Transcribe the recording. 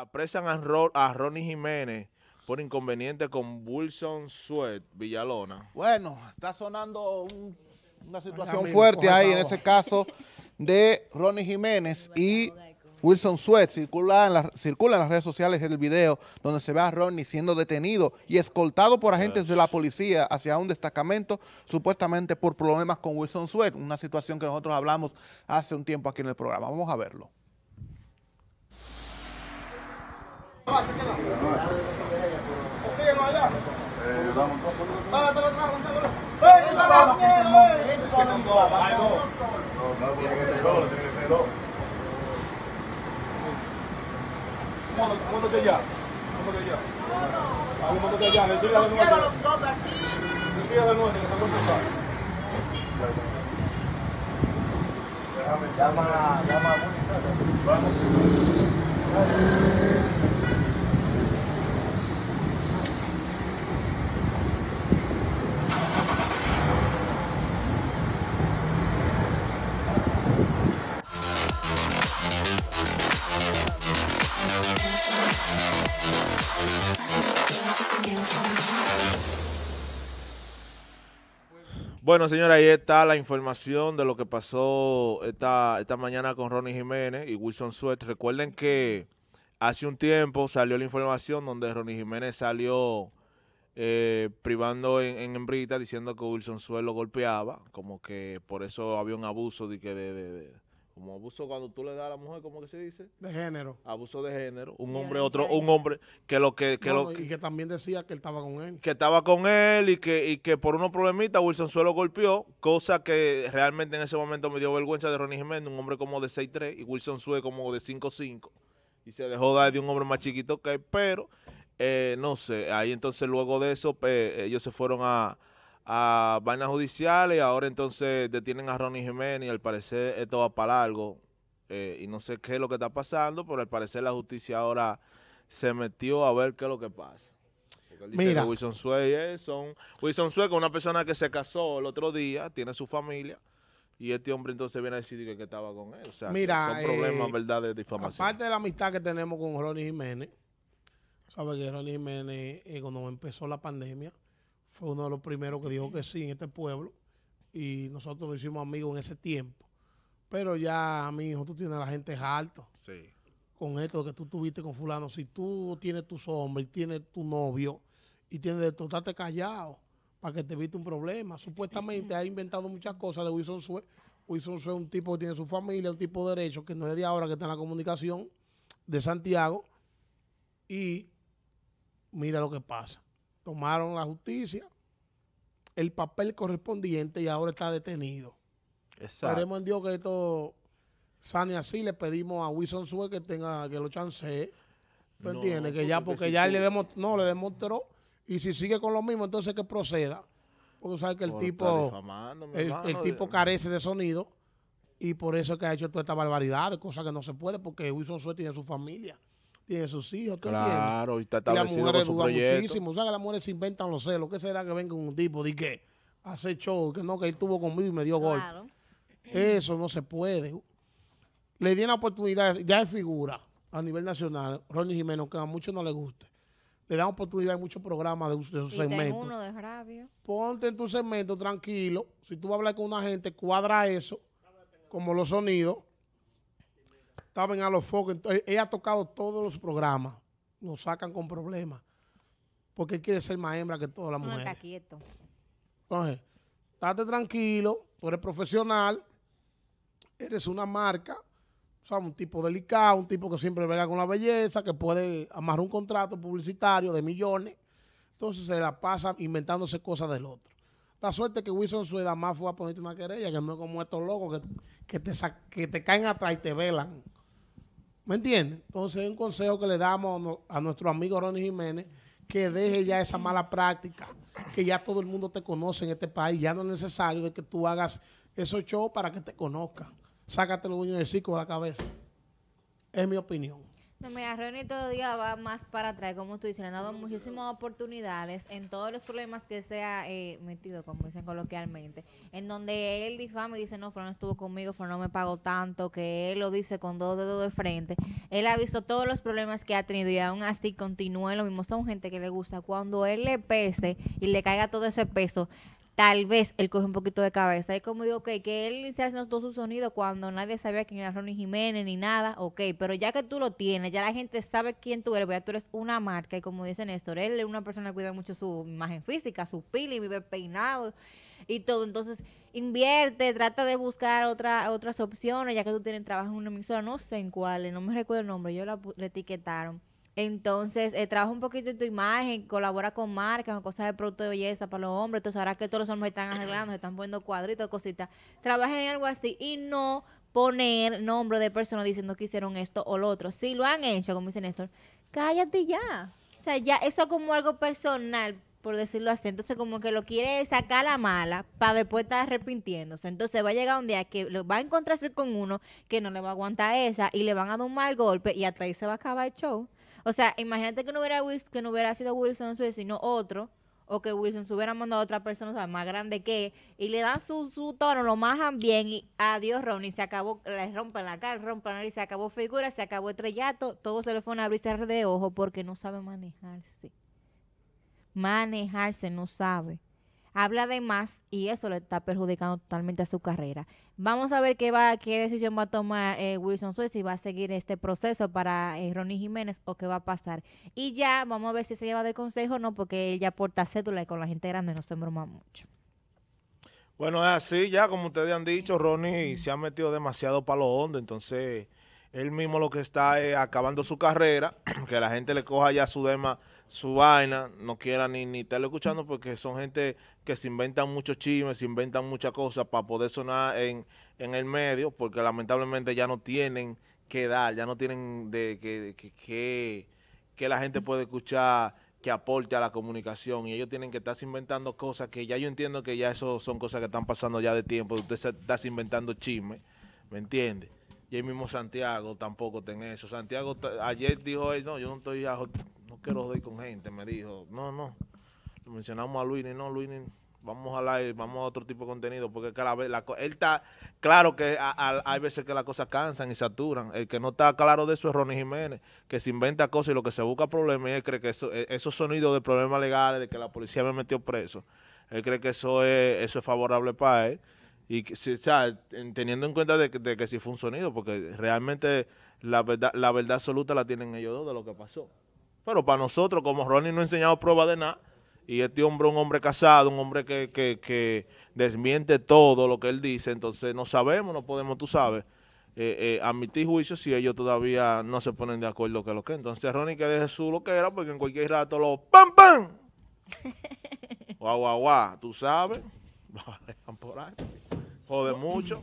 Apresan a, Ronnie Jiménez por inconveniente con Wilson Sweat Villalona. Bueno, está sonando una situación fuerte ahí en ese caso de Ronnie Jiménez y Wilson Sweat. Circula en, circula en las redes sociales el video donde se ve a Ronnie siendo detenido y escoltado por agentes de la policía hacia un destacamento supuestamente por problemas con Wilson Sweat, una situación que nosotros hablamos hace un tiempo aquí en el programa. Vamos a verlo. vamos se queda. Sigue vamos, allá. Eh, vamos un poco. Ah, vamos te vamos vamos vamos vamos vamos vamos vamos vamos vamos vamos vamos vamos No, no, vamos vamos vamos vamos vamos vamos vamos vamos vamos ya. vamos vamos No, no. vamos ya. vamos vamos vamos vamos vamos dos aquí. vamos ya vamos vamos Déjame, vamos vamos a Vamos Vamos. Bueno, señora, ahí está la información de lo que pasó esta, esta mañana con Ronnie Jiménez y Wilson Suet. Recuerden que hace un tiempo salió la información donde Ronnie Jiménez salió eh, privando en, en hembrita diciendo que Wilson Suet lo golpeaba, como que por eso había un abuso de que de como abuso cuando tú le das a la mujer, ¿cómo que se dice? De género. Abuso de género. Un hombre, otro, un hombre que lo que... que y que también decía que él estaba con él. Que estaba con él y que, que por unos problemitas Wilson Suelo golpeó, cosa que realmente en ese momento me dio vergüenza de Ronnie Jiménez, un hombre como de 6'3 y Wilson Sue como de 5'5. Y se dejó dar de un hombre más chiquito que él, pero eh, no sé, ahí entonces luego de eso ellos se fueron a a vainas judiciales. y Ahora entonces detienen a Ronnie Jiménez y al parecer esto va para largo. Eh, y no sé qué es lo que está pasando, pero al parecer la justicia ahora se metió a ver qué es lo que pasa. dice Mira. Que Wilson Suez eh, son, Wilson es una persona que se casó el otro día, tiene su familia. Y este hombre entonces viene a decir que, estaba con él. O sea, Mira, son problemas, eh, ¿verdad? De difamación. Aparte de la amistad que tenemos con Ronnie Jiménez, sabe que Ronnie Jiménez, cuando empezó la pandemia, fue uno de los primeros que dijo que sí en este pueblo y nosotros lo hicimos amigos en ese tiempo. Pero ya, mi hijo, tú tienes a la gente alta. Sí. Con esto que tú tuviste con fulano, si tú tienes tus hombres, tienes tu novio y tienes de tratarte callado para que te viste un problema. Supuestamente ha inventado muchas cosas de Wilson Sue. Wilson Sue es un tipo que tiene su familia, un tipo de derecho que no es de ahora, que está en la comunicación de Santiago. Y mira lo que pasa tomaron la justicia, el papel correspondiente y ahora está detenido. Esperemos en Dios que esto sane así. Le pedimos a Wilson Suez que tenga que lo chance, ¿Me entiendes? Que ya, porque ya le, demostró, no, le demostró. Y si sigue con lo mismo, entonces que proceda. Porque sabes que el tipo el, tipo carece de sonido y por eso es que ha hecho toda esta barbaridad de cosas que no se puede porque Wilson Sue tiene su familia tiene sus hijos. claro, y está establecido y las mujeres muchísimo. O sea, que las mujeres se inventan los celos. ¿Qué será que venga un tipo de que hace show, que no, que él tuvo conmigo y me dio claro. Eso no se puede. Le di una oportunidad, ya es figura a nivel nacional, Ronnie Jiménez, que a muchos no le guste. Le dan oportunidad en muchos programas de, de sus de radio. Ponte en tu segmento tranquilo. Si tú vas a hablar con una gente, cuadra eso, como los sonidos estaban A los Focos. Eh, ella ha tocado todos los programas. Lo sacan con problemas. Porque quiere ser más hembra que todas las mujeres. No, está quieto. Entonces, estate tranquilo. Tú eres profesional. Eres una marca. O sea, un tipo delicado, un tipo que siempre venga con la belleza, que puede amarrar un contrato publicitario de millones. Entonces se la pasa inventándose cosas del otro. La suerte que Wilson su edad más fue a ponerte una querella, que no es como estos locos que, que, te, que te caen atrás y te velan. ¿Me entiendes? Entonces, es un consejo que le damos a, nuestro amigo Ronnie Jiménez, que deje ya esa mala práctica, que ya todo el mundo te conoce en este país, ya no es necesario de que tú hagas esos shows para que te conozcan. Sácate los dueños del ciclo de la cabeza. Es mi opinión. No, mira, Ronnie día va más para atrás, como tú dices, le han dado muchísimas oportunidades en todos los problemas que se ha eh, metido, como dicen coloquialmente, en donde él difama y dice, no, Fran no estuvo conmigo, Fran no me pagó tanto, que él lo dice con dos dedos de frente. Él ha visto todos los problemas que ha tenido y aún así continúa lo mismo. Son gente que le gusta cuando él le pese y le caiga todo ese peso tal vez él coge un poquito de cabeza. Y como digo, ok, que él se haciendo todo su sonido cuando nadie sabía quién era Ronnie Jiménez ni nada, ok, pero ya que tú lo tienes, ya la gente sabe quién tú eres, pues tú eres una marca y como dice Néstor, él es una persona que cuida mucho su imagen física, su pili, vive peinado y todo. Entonces, invierte, trata de buscar otra, otras opciones, ya que tú tienes trabajo en una emisora, no sé en cuál, no me recuerdo el nombre, yo la, la etiquetaron entonces, eh, trabaja un poquito en tu imagen, colabora con marcas, o cosas de producto de belleza para los hombres. Entonces, ahora que todos los hombres están arreglando, se están poniendo cuadritos, cositas. Trabaja en algo así y no poner nombre de personas diciendo que hicieron esto o lo otro. Si lo han hecho, como dice Néstor, cállate ya. O sea, ya eso es como algo personal, por decirlo así. Entonces, como que lo quiere sacar a la mala para después estar arrepintiéndose. Entonces, va a llegar un día que lo, va a encontrarse con uno que no le va a aguantar esa y le van a dar un mal golpe y hasta ahí se va a acabar el show. O sea, imagínate que no hubiera, que no hubiera sido Wilson sino otro, o que Wilson se hubiera mandado a otra persona más grande que él, y le dan su, su tono, lo majan bien, y adiós Ronnie, se acabó, le rompen la cara, rompen la nariz, se acabó figura, se acabó estrellato, todo se le fue a brisa de ojo porque no sabe manejarse. Manejarse no sabe habla de más y eso le está perjudicando totalmente a su carrera. Vamos a ver qué va, qué decisión va a tomar eh, Wilson Suez, si va a seguir este proceso para eh, Ronnie Jiménez o qué va a pasar. Y ya vamos a ver si se lleva de consejo o no, porque él ya porta cédula y con la gente grande no se broma mucho. Bueno, es así, ya como ustedes han dicho, Ronnie se ha metido demasiado para lo hondo, entonces él mismo lo que está es acabando su carrera, que la gente le coja ya su dema su vaina, no quiera ni, ni estarlo escuchando porque son gente que se inventan muchos chismes, se inventan muchas cosas para poder sonar en, el medio, porque lamentablemente ya no tienen que dar, ya no tienen de que, que, la gente puede escuchar que aporte a la comunicación y ellos tienen que estar inventando cosas que ya yo entiendo que ya eso son cosas que están pasando ya de tiempo, usted se está inventando chismes, ¿me entiende? Y el mismo Santiago tampoco tiene eso. Santiago ayer dijo no, yo no estoy los doy con gente. Me dijo, no, no. lo mencionamos a Luini, no, Luini, vamos a live, vamos a otro tipo de contenido, porque cada vez la, él está claro que hay veces que las cosas cansan y saturan. El que no está claro de eso es Ronnie Jiménez, que se inventa cosas y lo que se busca problemas y él cree que e, esos sonidos de problemas legales, de que la policía me metió preso, él cree que eso es, eso es favorable para él. Y teniendo en cuenta de que, si sí fue un sonido, porque realmente la verdad, la verdad absoluta la tienen ellos dos de lo que pasó. Pero para nosotros, como Ronnie no ha enseñado prueba de nada, y este hombre un hombre casado, un hombre que, que, que desmiente todo lo que él dice, entonces no sabemos, no podemos, tú sabes, eh, eh, admitir juicio si ellos todavía no se ponen de acuerdo que lo que. Entonces Ronnie que deje su lo que era, porque en cualquier rato lo ¡pam, pam! guau, guau, guau, tú sabes, por ahí. jode mucho.